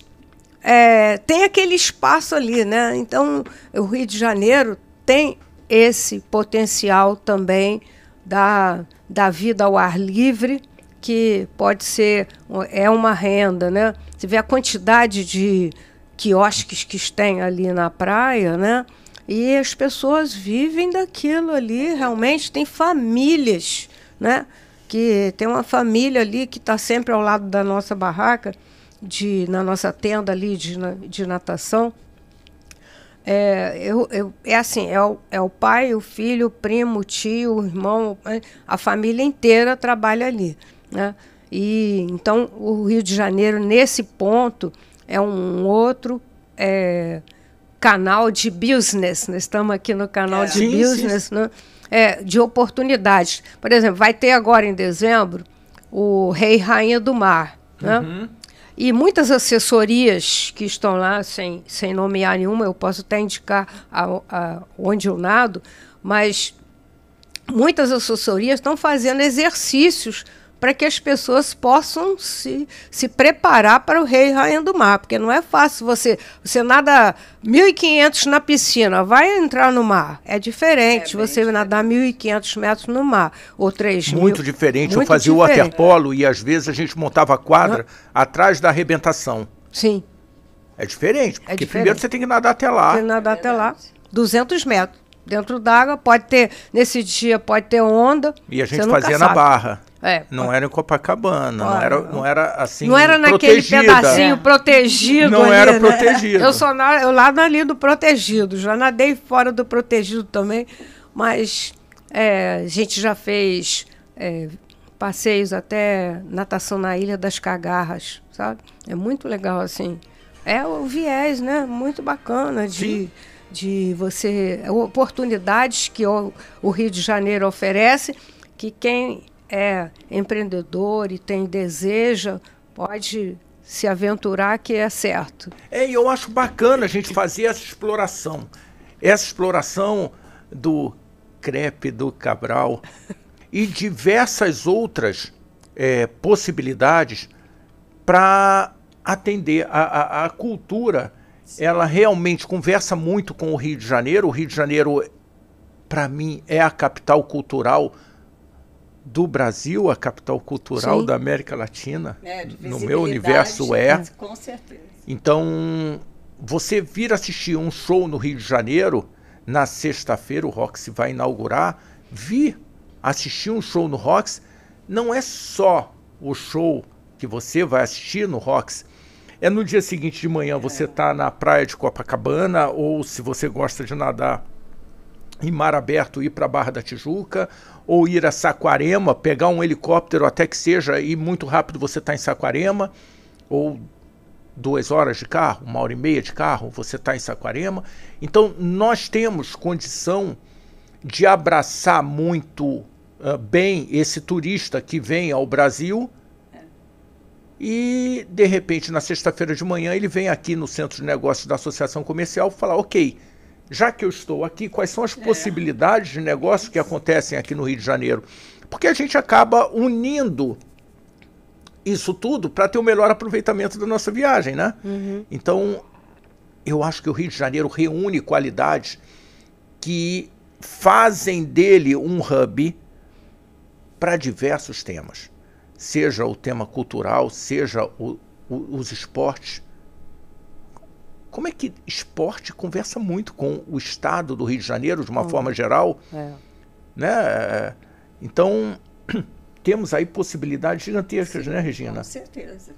é, tem aquele espaço ali, né? Então o Rio de Janeiro tem esse potencial também da, da vida ao ar livre que pode ser é uma renda, né? Você vê a quantidade de quiosques que tem ali na praia, né? E as pessoas vivem daquilo ali, realmente tem famílias, né? Que tem uma família ali que está sempre ao lado da nossa barraca, de na nossa tenda ali de, de natação. É, eu, eu, é assim, é o, é o pai, o filho, o primo, o tio, o irmão, a família inteira trabalha ali. Né? E então o Rio de Janeiro nesse ponto é um outro é, canal de business. Nós estamos aqui no canal é, de sim, business, sim. Né? É, de oportunidades. Por exemplo, vai ter agora em dezembro o Rei Rainha do Mar. Né? Uhum. E muitas assessorias que estão lá, sem, sem nomear nenhuma, eu posso até indicar a, a onde eu nado, mas muitas assessorias estão fazendo exercícios para que as pessoas possam se, se preparar para o rei e rainha do mar, porque não é fácil você, você nada 1.500 na piscina, vai entrar no mar, é diferente é você diferente. nadar 1.500 metros no mar, ou 3 Muito mil, diferente, muito eu fazia diferente. o waterpolo e às vezes a gente montava a quadra não. atrás da arrebentação. Sim. É diferente, é porque é diferente. primeiro você tem que nadar até lá. Tem que nadar é até lá, 200 metros dentro d'água, pode ter, nesse dia pode ter onda. E a gente fazia na barra. É, não era em Copacabana, não, era, não era assim. Não era naquele protegida. pedacinho é. protegido. Não ali, era né? protegido. Eu sou na, eu lá ali do protegido, já nadei fora do protegido também, mas é, a gente já fez é, passeios até natação na Ilha das Cagarras, sabe? É muito legal assim. É o viés, né? Muito bacana de. Sim de você oportunidades que o, o, Rio de Janeiro oferece que quem é empreendedor e tem deseja, pode se aventurar que é certo. É, e eu acho bacana a gente fazer essa exploração. Essa exploração do crepe do Cabral e diversas outras é, possibilidades para atender a, a, a cultura. Sim. Ela realmente conversa muito com o Rio de Janeiro. O Rio de Janeiro, para mim, é a capital cultural do Brasil, a capital cultural Sim. da América Latina, é, no meu universo é. Com certeza. Então, você vir assistir um show no Rio de Janeiro, na sexta-feira o Rox vai inaugurar, vir assistir um show no Rox não é só o show que você vai assistir no Rox é no dia seguinte de manhã é. você está na praia de Copacabana ou se você gosta de nadar em mar aberto ir para a Barra da Tijuca ou ir a Saquarema, pegar um helicóptero até que seja e muito rápido você está em Saquarema, ou duas horas de carro, uma hora e meia de carro, você está em Saquarema. Então nós temos condição de abraçar muito uh, bem esse turista que vem ao Brasil. É. E de repente, na sexta-feira de manhã, ele vem aqui no Centro de Negócios da Associação Comercial falar: ok, já que eu estou aqui, quais são as é. possibilidades de negócio que acontecem aqui no Rio de Janeiro? Porque a gente acaba unindo isso tudo para ter o melhor aproveitamento da nossa viagem, né? Uhum. Então, eu acho que o Rio de Janeiro reúne qualidades que fazem dele um hub para diversos temas, seja o tema cultural, seja o, o, os esportes, como é que esporte conversa muito com o estado do Rio de Janeiro, de uma hum. forma geral. É. Né? É, então, temos aí possibilidades gigantescas, Sim, né, Regina? Com certeza.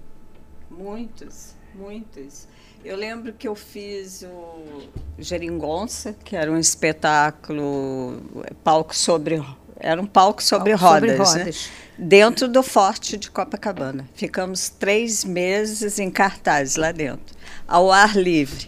muitos, muitos. Eu lembro que eu fiz o Geringonça, que era um espetáculo, é, palco sobre. Era um palco sobre palco rodas. Sobre rodas. Né? Dentro do forte de Copacabana. Ficamos três meses em cartaz lá dentro ao ar livre.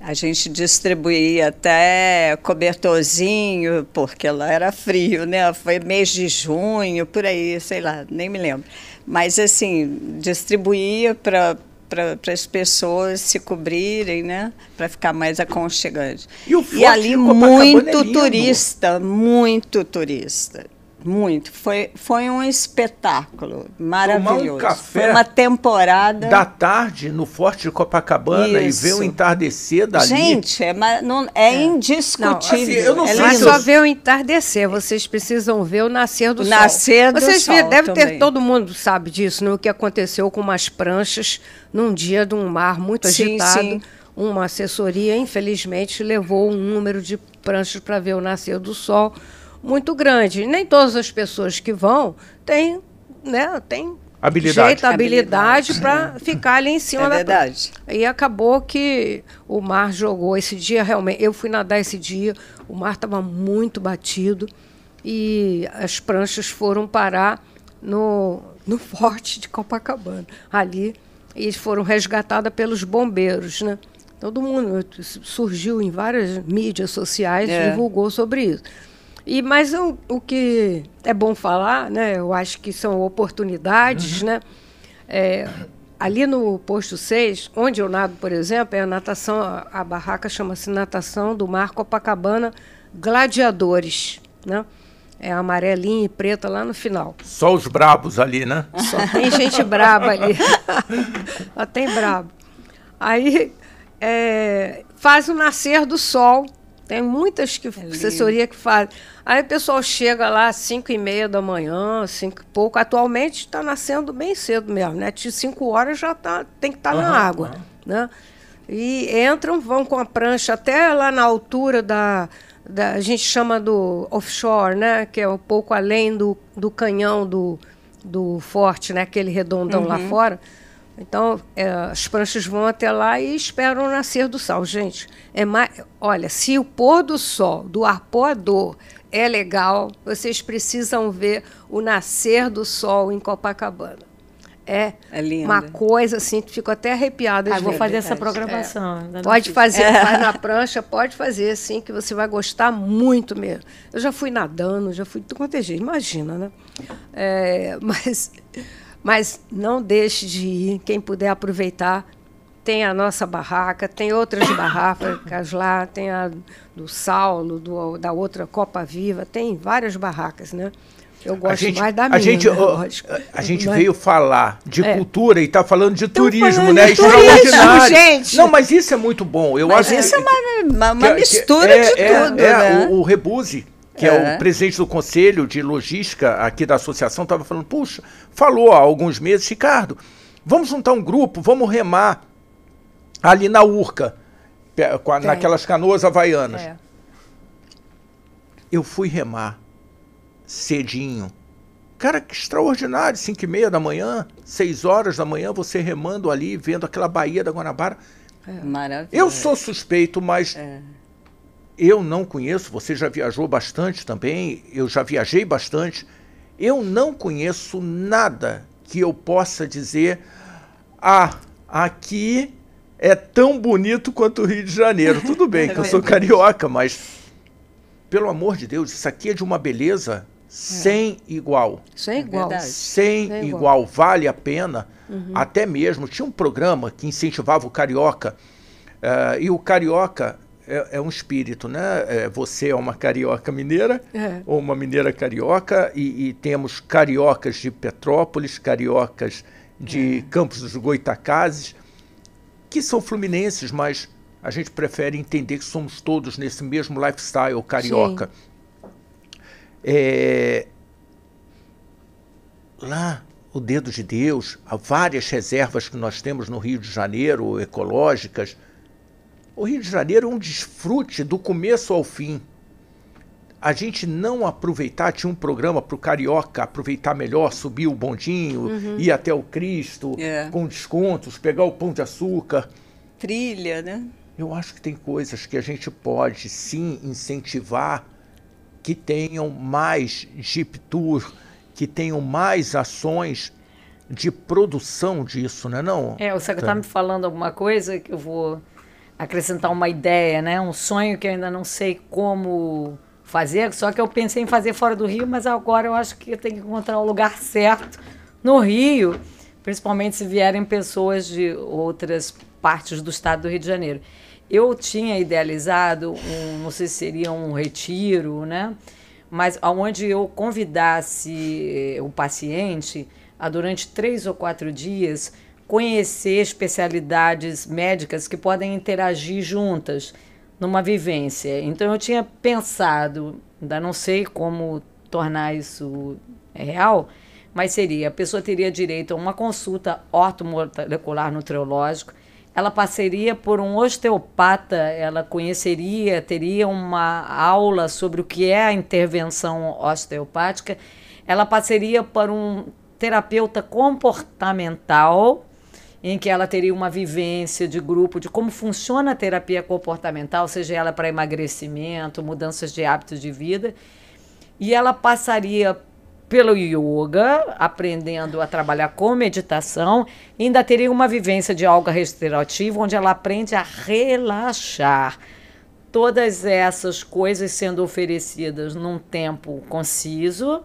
A gente distribuía até cobertorzinho, porque lá era frio, né? Foi mês de junho, por aí, sei lá, nem me lembro. Mas, assim, distribuía para para as pessoas se cobrirem, né? Para ficar mais aconchegante. E, e ali é muito turista, muito turista. Muito. Foi, foi um espetáculo maravilhoso. Tomar um café foi uma temporada. Da tarde, no Forte de Copacabana, Isso. e ver o entardecer dali. Gente, é, não, é, é. indiscutível. Não, assim, eu não é sei mas só ver o entardecer, vocês precisam ver o nascer do sol. Nascer do vocês sol. Vocês devem ter, todo mundo sabe disso, no né? que aconteceu com umas pranchas num dia de um mar muito agitado. sim uma assessoria, infelizmente, levou um número de pranchas para ver o nascer do sol muito grande. Nem todas as pessoas que vão têm, né, têm habilidade. jeito, habilidade, para ficar ali em cima é da verdade. E acabou que o mar jogou esse dia realmente. Eu fui nadar esse dia, o mar estava muito batido e as pranchas foram parar no, no forte de Copacabana. Ali e foram resgatadas pelos bombeiros, né? Todo mundo surgiu em várias mídias sociais, é. divulgou sobre isso. E, mas o, o que é bom falar, né, eu acho que são oportunidades, uhum. né? É, ali no posto 6, onde eu nado, por exemplo, é a natação, a, barraca chama-se Natação do Mar Copacabana Gladiadores, né? É amarelinha e preta lá no final. Só os brabos ali, né? Só tem gente braba ali. Só tem brabo. Aí é, faz o nascer do sol tem muitas que, é assessoria que faz. Aí o pessoal chega lá às 5 e meia da manhã, cinco e pouco. Atualmente está nascendo bem cedo mesmo, né? De 5 horas já tá, tem que estar tá uhum, na água. Né? E entram, vão com a prancha até lá na altura da, da. A gente chama do offshore, né? Que é um pouco além do, do canhão do, do forte, né? Aquele redondão uhum. lá fora. Então, é, as pranchas vão até lá e esperam o nascer do sol. Gente, é mais, olha, se o pôr do sol do arpoador é legal, vocês precisam ver o nascer do sol em Copacabana. É, é uma coisa assim, fico até arrepiada. Ah, vou fazer essa programação. É. Pode fazer, é. faz na prancha, pode fazer, sim, que você vai gostar muito mesmo. Eu já fui nadando, já fui de quanto jeito, imagina, né? É, mas mas não deixe de ir, quem puder aproveitar. Tem a nossa barraca, tem outras barracas lá, tem a do Saulo, do, da outra Copa Viva, tem várias barracas, né? Eu gosto gente, mais da a minha. Gente, né? a, gente mas... veio falar de é. cultura e está falando de turismo, falando né? De Extraordinário. É gente. Não, mas isso é muito bom. Eu mas acho isso é que, é uma, uma que, mistura que é, de é, tudo. É, né? o, o Rebuse que é, é o presidente do Conselho de Logística aqui da associação, estava falando, puxa, falou há alguns meses, Ricardo, vamos juntar um grupo, vamos remar ali na Urca, naquelas canoas havaianas. É. Eu fui remar cedinho. Cara, que extraordinário, 5 e meia da manhã, 6 horas da manhã, você remando ali, vendo aquela Baía da Guanabara. É. Maravilha. Eu sou suspeito, mas é eu não conheço, você já viajou bastante também, eu já viajei bastante, eu não conheço nada que eu possa dizer, ah, aqui é tão bonito quanto o Rio de Janeiro. Tudo bem é que eu sou carioca, mas pelo amor de Deus, isso aqui é de uma beleza sem é. igual. Sem igual. É sem igual. igual. Vale a pena. Uhum. Até mesmo, tinha um programa que incentivava o carioca. Uh, e o carioca é, é um espírito, né? É, você é uma carioca mineira é. ou uma mineira carioca e, e, temos cariocas de Petrópolis, cariocas de é. Campos dos Goitacazes, que são fluminenses, mas a gente prefere entender que somos todos nesse mesmo lifestyle carioca. É, lá o dedo de Deus, há várias reservas que nós temos no Rio de Janeiro, ecológicas, o Rio de Janeiro é um desfrute do começo ao fim. A gente não aproveitar, tinha um programa para o carioca aproveitar melhor, subir o bondinho, uhum. ir até o Cristo, é. com descontos, pegar o pão de açúcar. Trilha, né? Eu acho que tem coisas que a gente pode sim incentivar que tenham mais Jeep Tour, que tenham mais ações de produção disso, né? Não, não? É, o Saga está tá. me falando alguma coisa que eu vou acrescentar uma ideia, né? Um sonho que eu ainda não sei como fazer, só que eu pensei em fazer fora do Rio, mas agora eu acho que eu tenho que encontrar o lugar certo no Rio, principalmente se vierem pessoas de outras partes do estado do Rio de Janeiro. Eu tinha idealizado um, não sei se seria um retiro, né? Mas aonde eu convidasse eh, o paciente a durante três ou quatro dias conhecer especialidades médicas que podem interagir juntas numa vivência. Então eu tinha pensado, ainda não sei como tornar isso é, real, mas seria, a pessoa teria direito a uma consulta ortomolecular nutriológico, ela passaria por um osteopata, ela conheceria, teria uma aula sobre o que é a intervenção osteopática, ela passaria por um terapeuta comportamental em que ela teria uma vivência de grupo de como funciona a terapia comportamental, seja ela para emagrecimento, mudanças de hábitos de vida. E ela passaria pelo yoga, aprendendo a trabalhar com meditação, ainda teria uma vivência de algo restaurativa, onde ela aprende a relaxar. Todas essas coisas sendo oferecidas num tempo conciso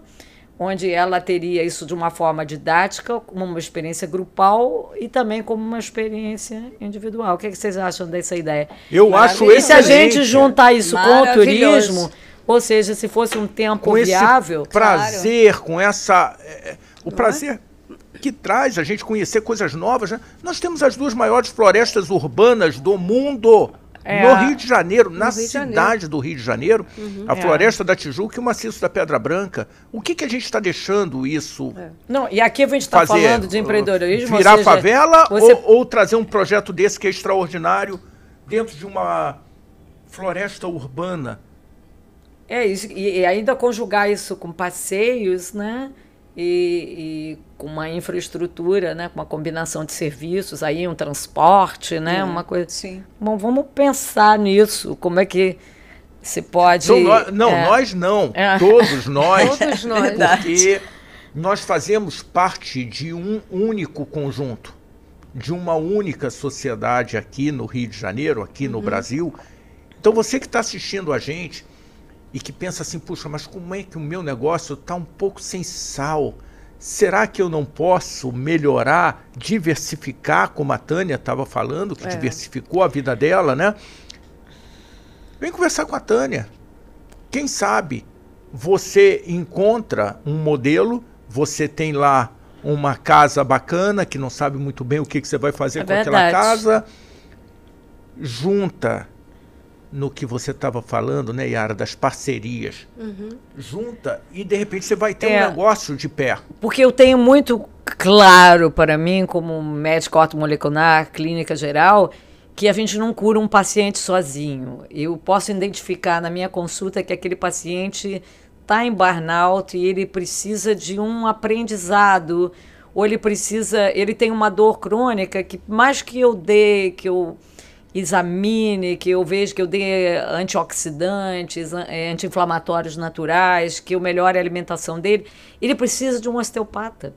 onde ela teria isso de uma forma didática, como uma experiência grupal e também como uma experiência individual. O que, é que vocês acham dessa ideia? Eu acho excelente. E se a gente juntar isso com o turismo, ou seja, se fosse um tempo com viável, esse prazer, claro. com essa é, o Não é? prazer é? que traz a gente conhecer coisas novas. Né? Nós temos as duas maiores florestas urbanas do mundo. É, no Rio de Janeiro, na Rio cidade Janeiro. do Rio de Janeiro, uhum, a é. Floresta da Tijuca e o maciço da Pedra Branca. O que, que a gente está deixando isso? É. Não, e aqui a gente está falando de empreendedorismo. Virar seja, favela você... ou, ou trazer um projeto desse que é extraordinário dentro de uma floresta urbana? É, isso, e, e ainda conjugar isso com passeios, né? e, e, com uma infraestrutura, né, com uma combinação de serviços, aí um transporte, né, é, uma coisa. Sim. Bom, vamos pensar nisso, como é que se pode. Então, nós, não, é, nós não, é. todos nós, todos nós, porque nós fazemos parte de um único conjunto, de uma única sociedade aqui no Rio de Janeiro, aqui no uhum. Brasil. Então você que está assistindo a gente e que pensa assim: puxa, mas como é que o meu negócio está um pouco sem sal? Será que eu não posso melhorar, diversificar, como a Tânia estava falando, que é. diversificou a vida dela, né? Vem conversar com a Tânia. Quem sabe você encontra um modelo, você tem lá uma casa bacana que não sabe muito bem o que, que você vai fazer é com verdade. aquela casa, junta no que você estava falando, né, Yara, das parcerias. Uhum. Junta e de repente você vai ter é, um negócio de pé. Porque eu tenho muito claro para mim, como médico ortomolecular, clínica geral, que a gente não cura um paciente sozinho. Eu posso identificar na minha consulta que aquele paciente está em burnout e ele precisa de um aprendizado, ou ele precisa, ele tem uma dor crônica que mais que eu dê, que eu examine, que eu veja que eu dê eh, antioxidantes, eh, anti-inflamatórios naturais, que eu melhore a alimentação dele, ele precisa de um osteopata.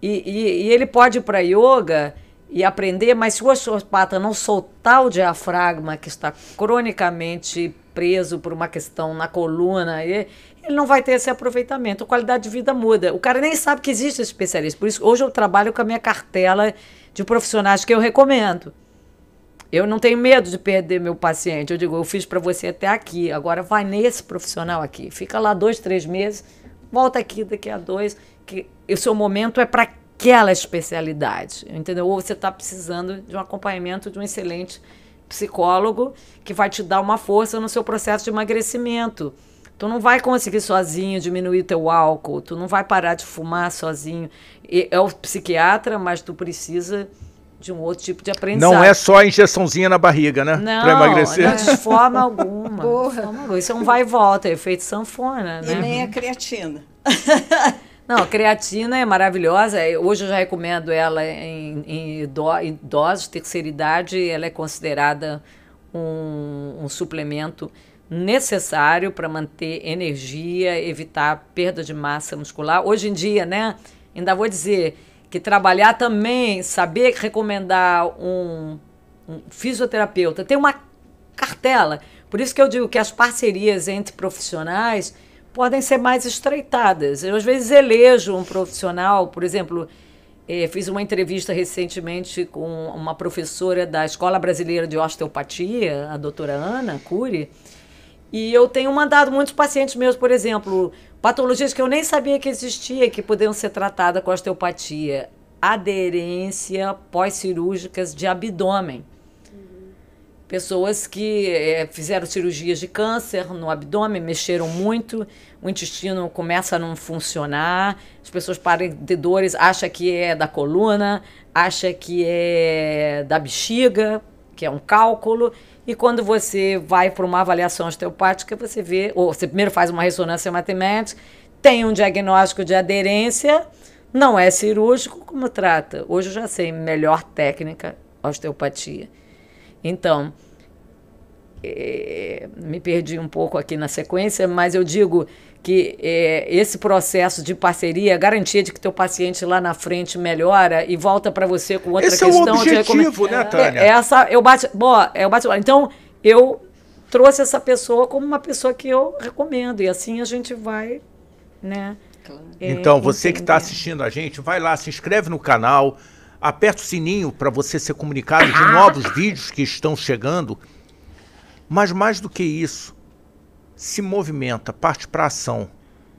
E, e, e ele pode ir para yoga e aprender, mas se o osteopata não soltar o diafragma que está cronicamente preso por uma questão na coluna, ele não vai ter esse aproveitamento. A qualidade de vida muda. O cara nem sabe que existe esse especialista. Por isso, hoje eu trabalho com a minha cartela de profissionais que eu recomendo. Eu não tenho medo de perder meu paciente. Eu digo, eu fiz para você até aqui, agora vai nesse profissional aqui. Fica lá dois, três meses, volta aqui daqui a dois, que o seu momento é para aquela especialidade, entendeu? Ou você está precisando de um acompanhamento de um excelente psicólogo que vai te dar uma força no seu processo de emagrecimento. Tu não vai conseguir sozinho diminuir teu álcool, tu não vai parar de fumar sozinho. é o psiquiatra, mas tu precisa de um outro tipo de aprendizado. Não é só a injeçãozinha na barriga, né? Não, pra emagrecer. não de forma alguma. Porra. Forma alguma. Isso é um vai e volta, é efeito sanfona, né? E nem a creatina. Não, a creatina é maravilhosa. É, hoje eu já recomendo ela em, em idosos, terceira idade. Ela é considerada um, um suplemento necessário para manter energia, evitar perda de massa muscular. Hoje em dia, né? Ainda vou dizer, que trabalhar também, saber recomendar um, um fisioterapeuta, tem uma cartela. Por isso que eu digo que as parcerias entre profissionais podem ser mais estreitadas. Eu, às vezes, elejo um profissional, por exemplo, eh, fiz uma entrevista recentemente com uma professora da Escola Brasileira de Osteopatia, a doutora Ana Cury, e eu tenho mandado muitos pacientes meus, por exemplo, Patologias que eu nem sabia que existia que podiam ser tratadas com osteopatia. Aderência pós-cirúrgicas de abdômen. Pessoas que é, fizeram cirurgias de câncer no abdômen, mexeram muito, o intestino começa a não funcionar, as pessoas param de dores, acha que é da coluna, acha que é da bexiga, que é um cálculo, e quando você vai para uma avaliação osteopática, você vê, ou você primeiro faz uma ressonância matemática, tem um diagnóstico de aderência, não é cirúrgico, como trata? Hoje eu já sei melhor técnica osteopatia. Então, me perdi um pouco aqui na sequência, mas eu digo que é, esse processo de parceria, garantia de que teu paciente lá na frente melhora e volta para você com outra esse questão. Esse é o objetivo, né, Tânia? É, é, essa, eu bate, bom, eu é bate, então, eu trouxe essa pessoa como uma pessoa que eu recomendo e assim a gente vai, né? Claro. É, então, você que está assistindo a gente, vai lá, se inscreve no canal, aperta o sininho para você ser comunicado de novos vídeos que estão chegando. Mas mais do que isso, se movimenta, parte para ação.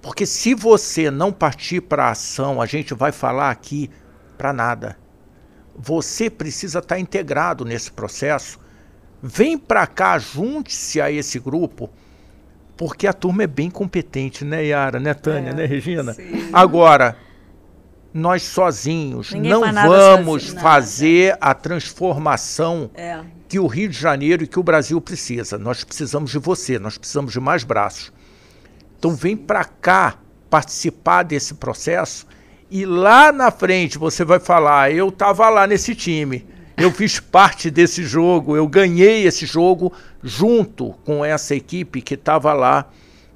Porque se você não partir para ação, a gente vai falar aqui para nada. Você precisa estar tá integrado nesse processo. Vem para cá, junte-se a esse grupo, porque a turma é bem competente, né, Yara, né, Tânia, é, né, Regina? Sim. Agora, nós sozinhos Ninguém não vamos sozinho, né? fazer a transformação é que o Rio de Janeiro e que o Brasil precisa. Nós precisamos de você, nós precisamos de mais braços. Então vem para cá participar desse processo e lá na frente você vai falar: ah, eu estava lá nesse time, eu fiz parte desse jogo, eu ganhei esse jogo junto com essa equipe que estava lá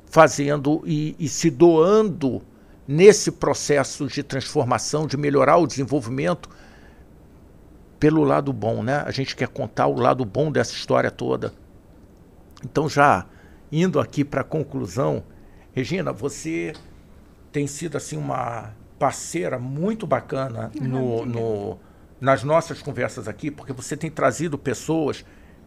fazendo e, e se doando nesse processo de transformação, de melhorar o desenvolvimento pelo lado bom, né? A gente quer contar o lado bom dessa história toda. Então, já indo aqui para a conclusão, Regina, você tem sido assim uma parceira muito bacana ah, no, no, nas nossas conversas aqui, porque você tem trazido pessoas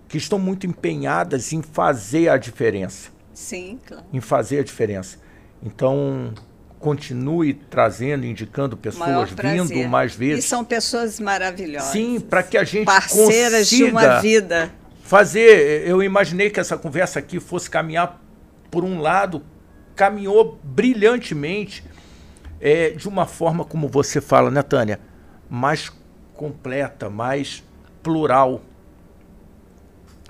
que estão muito empenhadas em fazer a diferença. Sim, claro. Em fazer a diferença. Então, continue trazendo, indicando pessoas vindo mais vezes. E são pessoas maravilhosas. Sim, para que a gente parceiras de uma vida. Fazer, eu imaginei que essa conversa aqui fosse caminhar por um lado, caminhou brilhantemente é, de uma forma como você fala, né, Tânia? Mais completa, mais plural.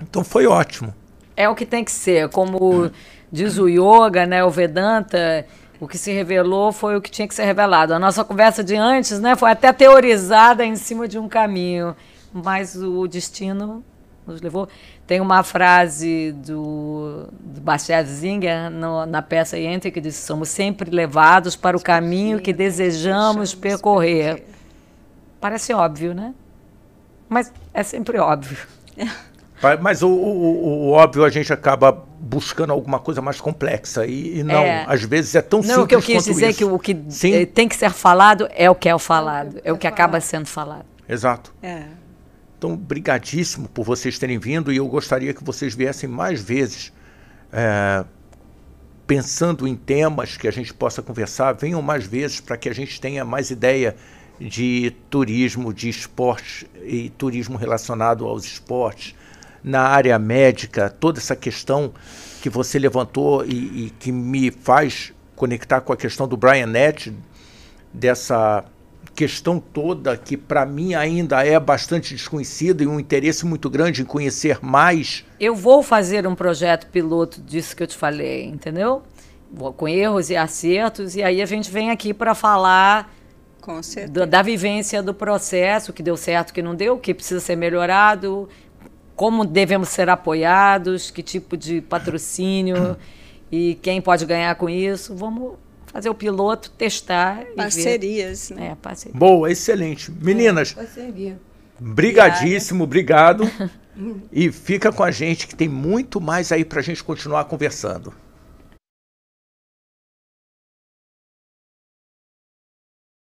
Então foi ótimo. É o que tem que ser, como diz o yoga, né, o Vedanta, o que se revelou foi o que tinha que ser revelado. A nossa conversa de antes né, foi até teorizada em cima de um caminho, mas o destino nos levou. Tem uma frase do, do Bastiat Zinger no, na peça Entre que diz: Somos sempre levados para o caminho que desejamos percorrer. Parece óbvio, né? Mas é sempre óbvio. Mas o, o, o óbvio a gente acaba buscando alguma coisa mais complexa. E, e não, é. às vezes é tão não, simples Não, o que eu quis dizer é que o que Sim. Eh, tem que ser falado é o que é o falado, é o que é é acaba sendo falado. Exato. É. Então, brigadíssimo por vocês terem vindo e eu gostaria que vocês viessem mais vezes. É, pensando em temas que a gente possa conversar, venham mais vezes para que a gente tenha mais ideia de turismo, de esportes e turismo relacionado aos esportes, na área médica, toda essa questão que você levantou e, e que me faz conectar com a questão do Brian Nett, dessa questão toda que para mim ainda é bastante desconhecida e um interesse muito grande em conhecer mais. Eu vou fazer um projeto piloto disso que eu te falei, entendeu? Com erros e acertos, e aí a gente vem aqui para falar da, da, vivência do processo, que deu certo, que não deu, que precisa ser melhorado, como devemos ser apoiados, que tipo de patrocínio e quem pode ganhar com isso. Vamos fazer o piloto, testar. Parcerias. Né? É, parcerias. Boa, excelente. É, Meninas. É, parceria. Brigadíssimo, obrigado. e fica com a gente que tem muito mais aí para a gente continuar conversando.